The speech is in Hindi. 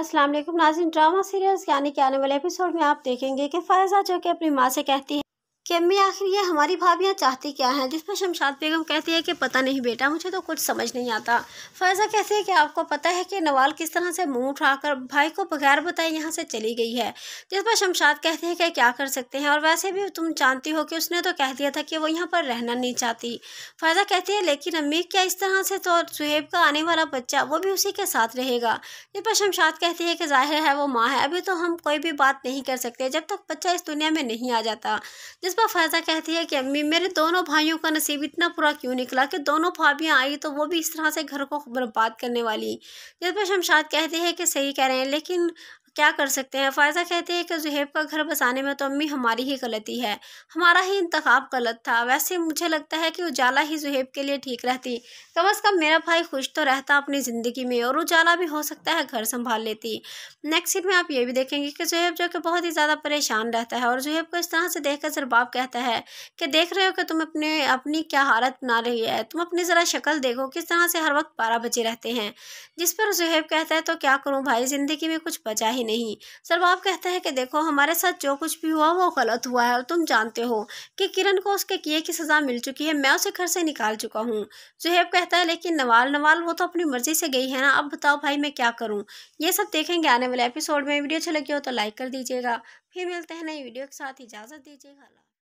असलम नाजिन ड्रामा सीरियल्स यानी कि आने वाले एपिसोड में आप देखेंगे कि फ़ायज़ा जो कि अपनी माँ से कहती है कि अम्मी आखिर ये हमारी भाभियाँ चाहती क्या हैं जिस पर शमशाद बेगम कहती है कि पता नहीं बेटा मुझे तो कुछ समझ नहीं आता फैज़ा कहती है कि आपको पता है कि नवाल किस तरह से मुंह उठाकर भाई को बगैर बताए यहाँ से चली गई है जिस पर शमशाद कहती है कि क्या कर सकते हैं और वैसे भी तुम जानती हो कि उसने तो कह दिया था कि वो यहाँ पर रहना नहीं चाहती फैज़ा कहती है लेकिन अम्मी क्या इस तरह से तो सुहेब का आने वाला बच्चा वो भी उसी के साथ रहेगा जिस पर शमशाद कहती है कि जाहिर है वो माँ है अभी तो हम कोई भी बात नहीं कर सकते जब तक बच्चा इस दुनिया में नहीं आ जाता जिस जसबा फ़ायदा कहती है कि अम्मी मेरे दोनों भाइयों का नसीब इतना बुरा क्यों निकला कि दोनों भाभियाँ आई तो वो भी इस तरह से घर को बर्बाद करने वाली पर शमशाद कहती है कि सही कह रहे हैं लेकिन क्या कर सकते हैं फ़ायज़ा कहती है कि जुहेब का घर बसाने में तो अम्मी हमारी ही गलती है हमारा ही इंतखब गलत था वैसे मुझे लगता है कि उजाला ही जहेब के लिए ठीक रहती कम अज़ कम मेरा भाई खुश तो रहता अपनी ज़िंदगी में और उजाला भी हो सकता है घर संभाल लेती नेक्स्ट सीट में आप ये भी देखेंगे कि जहेब जो कि बहुत ही ज़्यादा परेशान रहता है और जहेब को इस तरह से देख कर कहता है कि देख रहे हो कि तुम अपने अपनी क्या हालत बना रही है तुम अपनी ज़रा शक्ल देखो किस तरह से हर वक्त बारह बजे रहते हैं जिस पर जुहेब कहता है तो क्या करूँ भाई ज़िंदगी में कुछ बचा ही नहीं सरबाब कहता है कि देखो हमारे साथ जो कुछ भी हुआ वो गलत हुआ है और तुम जानते हो कि किरण को उसके किए की सज़ा मिल चुकी है मैं उसे घर से निकाल चुका हूँ जुहेब कहता है लेकिन नवाल नवाल वो तो अपनी मर्जी से गई है ना अब बताओ भाई मैं क्या करूँ ये सब देखेंगे आने वाले एपिसोड में वीडियो अच्छी लगी हो तो लाइक कर दीजिएगा फिर मिलते हैं नई वीडियो के साथ इजाज़त दीजिएगा